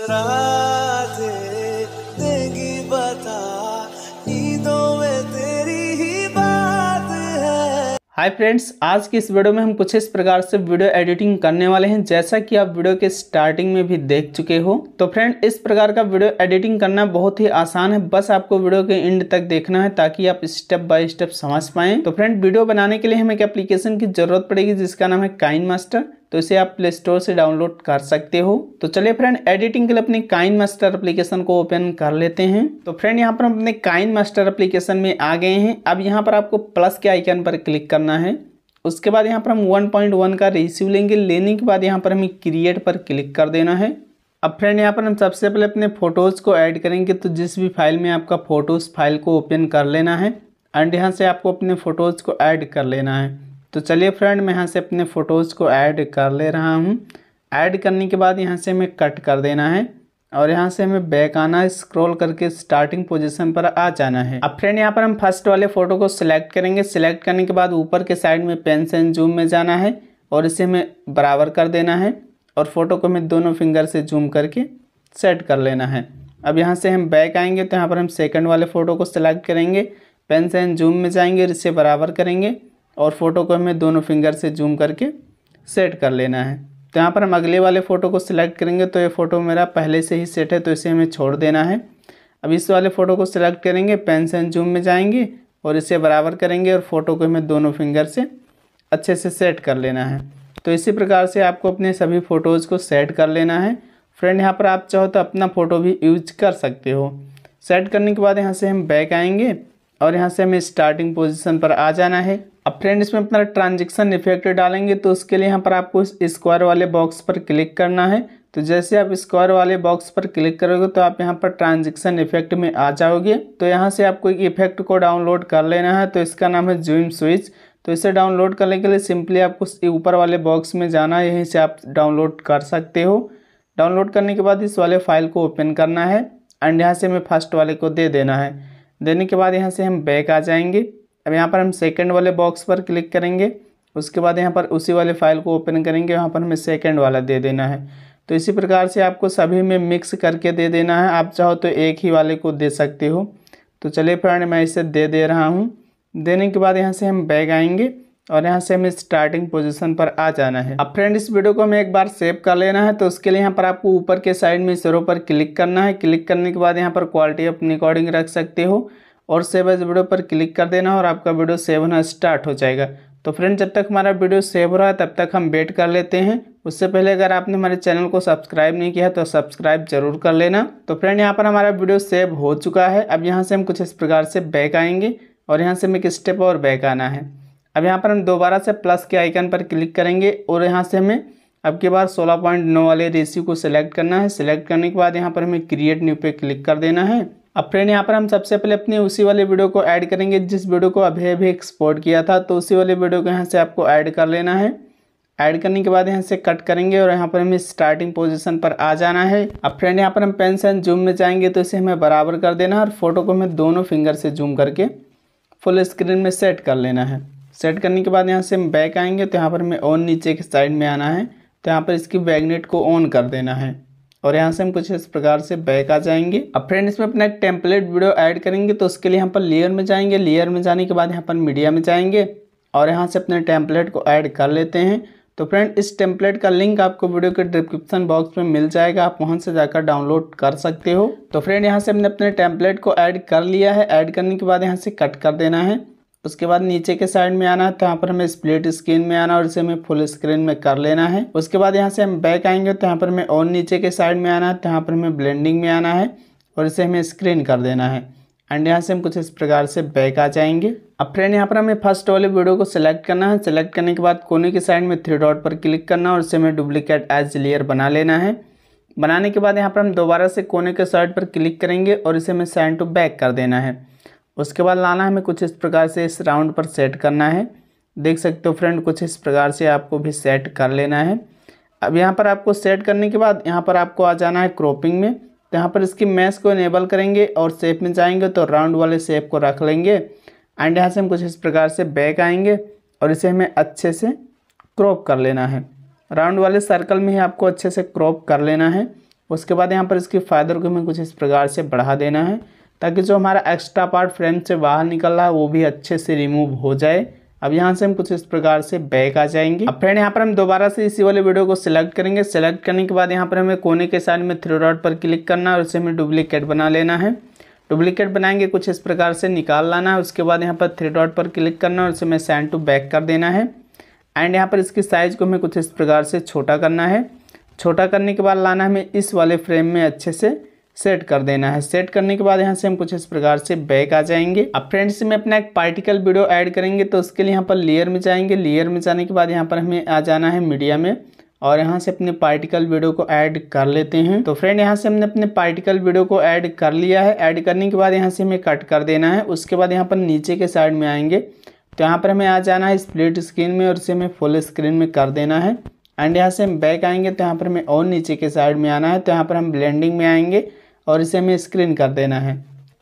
hi friends आज के इस वीडियो में हम कुछ इस प्रकार से वीडियो एडिटिंग करने वाले हैं जैसा कि आप वीडियो के स्टार्टिंग में भी देख चुके हो तो फ्रेंड इस प्रकार का वीडियो एडिटिंग करना बहुत ही आसान है बस आपको वीडियो के एंड तक देखना है ताकि आप स्टेप बाय स्टेप समझ पाएं तो फ्रेंड वीडियो बनाने के लिए हमें एक एप्लीकेशन की जरूरत पड़ेगी जिसका नाम है काइन मास्टर तो इसे आप प्ले स्टोर से डाउनलोड कर सकते हो तो चलिए फ्रेंड एडिटिंग के लिए अपने काइन मास्टर एप्लीकेशन को ओपन कर लेते हैं तो फ्रेंड यहाँ पर हम अपने काइन मास्टर एप्लीकेशन में आ गए हैं अब यहाँ पर आपको प्लस के आइकन पर क्लिक करना है उसके बाद यहाँ पर हम 1.1 का रिस्यू लेंगे लेने के बाद यहाँ पर हमें क्रिएट पर क्लिक कर देना है अब फ्रेंड यहाँ पर हम सबसे पहले अपने फ़ोटोज़ को ऐड करेंगे तो जिस भी फाइल में आपका फ़ोटोज़ फाइल को ओपन कर लेना है एंड यहाँ से आपको अपने फ़ोटोज़ को ऐड कर लेना है तो चलिए फ्रेंड मैं यहाँ से अपने फ़ोटोज़ को ऐड कर ले रहा हूँ ऐड करने के बाद यहाँ से हमें कट कर देना है और यहाँ से हमें बैक आना है स्क्रॉल करके स्टार्टिंग पोजीशन पर आ जाना है अब फ्रेंड यहाँ पर हम फर्स्ट वाले फ़ोटो को सिलेक्ट करेंगे सिलेक्ट करने के बाद ऊपर के साइड में पेंसिल जूम में जाना है और इसे हमें बराबर कर देना है और फ़ोटो को हमें दोनों फिंगर से जूम करके सेट कर लेना है अब यहाँ से हम बैक आएंगे तो यहाँ पर हम सेकंड वाले फ़ोटो को सिलेक्ट करेंगे पेन से जूम में जाएंगे और इसे बराबर करेंगे और फ़ोटो को हमें दोनों फिंगर से जूम करके सेट कर लेना है तो यहाँ पर हम अगले वाले फ़ोटो को सिलेक्ट करेंगे तो ये फ़ोटो मेरा पहले से ही सेट है तो इसे हमें छोड़ देना है अब इस वाले फ़ोटो को सिलेक्ट करेंगे पेन से जूम में जाएंगे और इसे बराबर करेंगे और फ़ोटो को हमें दोनों फिंगर से अच्छे से सेट कर लेना है तो इसी प्रकार से आपको अपने सभी फ़ोटोज़ को सेट कर लेना है फ्रेंड यहाँ पर आप चाहो तो अपना फ़ोटो भी यूज कर सकते हो सेट करने के बाद यहाँ से हम बैक आएंगे और यहाँ से हमें स्टार्टिंग पोजीशन पर आ जाना है अब फ्रेंड इसमें अपना ट्रांजेक्शन इफेक्ट डालेंगे तो उसके लिए यहाँ पर आपको स्क्वायर वाले बॉक्स पर क्लिक करना है तो जैसे आप स्क्वायर वाले बॉक्स पर क्लिक करोगे तो आप यहाँ पर ट्रांजेक्शन इफेक्ट में आ जाओगे तो यहाँ से आपको एक इफेक्ट को डाउनलोड कर लेना है तो इसका नाम है जूम स्विच तो इसे डाउनलोड करने के लिए सिंपली आपको ऊपर वाले बॉक्स में जाना है यहीं से आप डाउनलोड कर सकते हो डाउनलोड करने के बाद इस वाले फाइल को ओपन करना है एंड यहाँ से हमें फर्स्ट वाले को दे देना है देने के बाद यहाँ से हम बैक आ जाएंगे अब यहाँ पर हम सेकंड वाले बॉक्स पर क्लिक करेंगे उसके बाद यहाँ पर उसी वाले फाइल को ओपन करेंगे यहाँ पर हमें सेकंड वाला दे देना है तो इसी प्रकार से आपको सभी में मिक्स करके दे देना है आप चाहो तो एक ही वाले को दे सकते हो तो चलिए फ्रेंड मैं इसे दे दे रहा हूँ देने के बाद यहाँ से हम बैग आएंगे और यहाँ से हमें स्टार्टिंग पोजीशन पर आ जाना है अब फ्रेंड इस वीडियो को हमें एक बार सेव कर लेना है तो उसके लिए यहाँ पर आपको ऊपर के साइड में इस पर क्लिक करना है क्लिक करने के बाद यहाँ पर क्वालिटी अपनी अकॉर्डिंग रख सकते हो और सेव एज वीडियो पर क्लिक कर देना और आपका वीडियो सेव होना स्टार्ट हो जाएगा तो फ्रेंड जब तक हमारा वीडियो सेव हो रहा है तब तक हम वेट कर लेते हैं उससे पहले अगर आपने हमारे चैनल को सब्सक्राइब नहीं किया तो सब्सक्राइब जरूर कर लेना तो फ्रेंड यहाँ पर हमारा वीडियो सेव हो चुका है अब यहाँ से हम कुछ इस प्रकार से बैक आएंगे और यहाँ से हमें एक स्टेप और बैक आना है अब यहाँ पर हम दोबारा से प्लस के आइकन पर क्लिक करेंगे और यहाँ से हमें अब के बाद नौ वाले रेशियो को सिलेक्ट करना है सिलेक्ट करने के बाद यहाँ पर हमें क्रिएट न्यू पे क्लिक कर देना है अब फ्रेंड यहाँ पर हम सबसे पहले अपने उसी वाले वीडियो को ऐड करेंगे जिस वीडियो को अभी अभी एक्सपोर्ट किया था तो उसी वाले वीडियो को यहाँ से आपको ऐड कर लेना है ऐड करने के बाद यहाँ से कट करेंगे और यहाँ पर हमें स्टार्टिंग पोजीशन पर आ जाना है अब फ्रेंड यहाँ पर हम पेन से जूम में जाएंगे तो इसे हमें बराबर कर देना है और फोटो को हमें दोनों फिंगर से जूम करके फुल स्क्रीन में सेट कर लेना है सेट करने के बाद यहाँ से हम बैक आएंगे तो यहाँ पर हमें ऑन नीचे के साइड में आना है तो यहाँ पर इसकी बैगनेट को ऑन कर देना है और यहाँ से हम कुछ इस प्रकार से बैक आ जाएंगे अब फ्रेंड इसमें अपना एक टेम्पलेट वीडियो ऐड करेंगे तो उसके लिए यहाँ पर लेयर में जाएंगे लेयर में जाने के बाद यहाँ पर मीडिया में जाएंगे और यहाँ से अपने टेम्पलेट को ऐड कर लेते हैं तो फ्रेंड इस टेम्पलेट का लिंक आपको वीडियो के डिस्क्रिप्शन बॉक्स में मिल जाएगा आप वहाँ से जाकर डाउनलोड कर सकते हो तो फ्रेंड यहाँ से हमने अपने टेम्पलेट को ऐड कर लिया है ऐड करने के बाद यहाँ से कट कर देना है उसके बाद नीचे के साइड में आना है तो यहाँ पर हमें स्प्लिट स्क्रीन में आना और इसे हमें फुल स्क्रीन में कर लेना है उसके बाद यहाँ से हम बैक आएंगे तो यहाँ पर हमें और नीचे के साइड में आना है तो यहाँ पर हमें ब्लेंडिंग में आना है और इसे हमें स्क्रीन कर देना है एंड यहाँ से हम कुछ इस प्रकार से बैक आ जाएंगे अब फ्रेंड यहाँ पर हमें फर्स्ट वाले वीडियो को सिलेक्ट करना है सिलेक्ट करने के बाद कोने के साइड में थ्री डॉट पर क्लिक करना और इसे हमें डुप्लीकेट एज लेयर बना लेना है बनाने के बाद यहाँ पर हम दोबारा से कोने के साइड पर क्लिक करेंगे और इसे हमें साइन टू बैक कर देना है उसके बाद लाना हमें कुछ इस प्रकार से इस राउंड पर सेट करना है देख सकते हो फ्रेंड कुछ इस प्रकार से आपको भी सेट कर लेना है अब यहाँ पर आपको सेट करने के बाद यहाँ पर आपको आ जाना है क्रॉपिंग में तो यहाँ पर इसकी मैस को इनेबल करेंगे और सेप में जाएंगे तो राउंड वाले सेप को रख लेंगे एंड यहाँ से हम कुछ इस प्रकार से बैक आएंगे और इसे हमें अच्छे से क्रॉप कर लेना है राउंड वाले सर्कल में ही आपको अच्छे से क्रॉप कर लेना है उसके बाद यहाँ पर इसकी फादर को हमें कुछ इस प्रकार से बढ़ा देना है ताकि जो हमारा एक्स्ट्रा पार्ट फ्रेम से बाहर निकल रहा है वो भी अच्छे से रिमूव हो जाए अब यहाँ से हम कुछ इस प्रकार से बैक आ जाएंगे अब फ्रेंड यहाँ पर हम दोबारा से इसी वाले वीडियो को सिलेक्ट करेंगे सिलेक्ट करने के बाद यहाँ पर हमें कोने के साइड में थ्री डॉट पर क्लिक करना है और इसे हमें डुप्लीकेट बना लेना है डुप्लीकेट बनाएंगे कुछ इस प्रकार से निकाल लाना है उसके बाद यहाँ पर थ्री डॉट पर क्लिक करना है और इसे हमें सेंड टू बैक कर देना है एंड यहाँ पर इसकी साइज़ को हमें कुछ इस प्रकार से छोटा करना है छोटा करने के बाद लाना हमें इस वाले फ्रेम में अच्छे से सेट कर देना है सेट करने के बाद यहाँ से हम कुछ इस प्रकार से बैक आ जाएंगे अब फ्रेंड्स में अपना एक पार्टिकल वीडियो ऐड करेंगे तो उसके लिए यहाँ पर लेयर में जाएंगे लेयर में जाने के बाद यहाँ पर हमें आ जाना है मीडिया में और यहाँ से अपने पार्टिकल वीडियो को ऐड कर लेते हैं तो फ्रेंड यहाँ से हमने अपने पार्टिकल वीडियो को ऐड कर लिया है ऐड करने के बाद यहाँ से हमें कट कर देना है उसके बाद यहाँ पर नीचे के साइड में आएंगे तो यहाँ पर हमें आ जाना है स्प्लिट स्क्रीन में और इसे हमें फुल स्क्रीन में कर देना है एंड यहाँ से हम बैक आएंगे तो यहाँ पर हमें और नीचे के साइड में आना है तो यहाँ पर हम ब्लेंडिंग में आएंगे और इसे हमें स्क्रीन कर देना है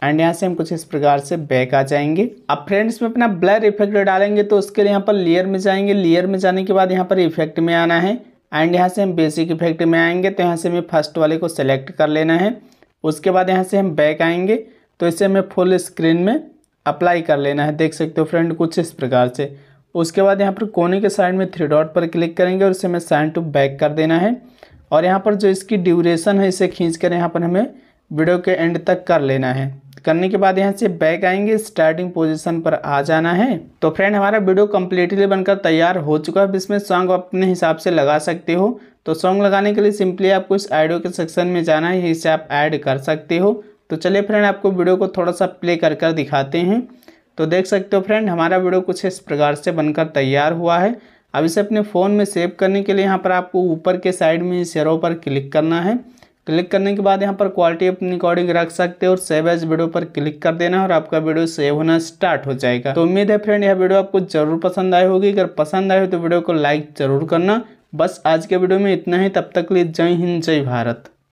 एंड यहाँ से हम कुछ इस प्रकार से बैक आ जाएंगे अब फ्रेंड्स में अपना ब्लर इफेक्ट डालेंगे तो उसके लिए यहाँ पर लेयर में जाएंगे लेयर में जाने के बाद यहाँ पर इफेक्ट में आना है एंड यहाँ से हम बेसिक इफेक्ट में आएंगे तो यहाँ से हमें फर्स्ट वाले को सेलेक्ट कर लेना है उसके बाद यहाँ से हम बैक आएंगे तो इसे हमें फुल स्क्रीन में अप्लाई कर लेना है देख सकते हो फ्रेंड कुछ इस प्रकार से उसके बाद यहाँ पर कोने के साइड में थ्री डॉट पर क्लिक करेंगे और इसे हमें साइन टू बैक कर देना है और यहाँ पर जो इसकी ड्यूरेशन है इसे खींच कर यहाँ पर हमें वीडियो के एंड तक कर लेना है करने के बाद यहाँ से बैक आएंगे स्टार्टिंग पोजीशन पर आ जाना है तो फ्रेंड हमारा वीडियो कम्प्लीटली बनकर तैयार हो चुका है अब इसमें सॉन्ग अपने हिसाब से लगा सकते हो तो सॉन्ग लगाने के लिए सिंपली आपको इस ऑडियो के सेक्शन में जाना है यहीं से आप ऐड कर सकते हो तो चलिए फ्रेंड आपको वीडियो को थोड़ा सा प्ले कर कर दिखाते हैं तो देख सकते हो फ्रेंड हमारा वीडियो कुछ इस प्रकार से बनकर तैयार हुआ है अब इसे अपने फ़ोन में सेव करने के लिए यहाँ पर आपको ऊपर के साइड में इस पर क्लिक करना है क्लिक करने के बाद यहाँ पर क्वालिटी अपनी अकॉर्डिंग रख सकते हो और सेव एज वीडियो पर क्लिक कर देना और आपका वीडियो सेव होना स्टार्ट हो जाएगा तो उम्मीद है फ्रेंड यह वीडियो आपको जरूर पसंद आई होगी अगर पसंद आए हो तो वीडियो को लाइक जरूर करना बस आज के वीडियो में इतना ही तब तक लिए जय हिंद जय भारत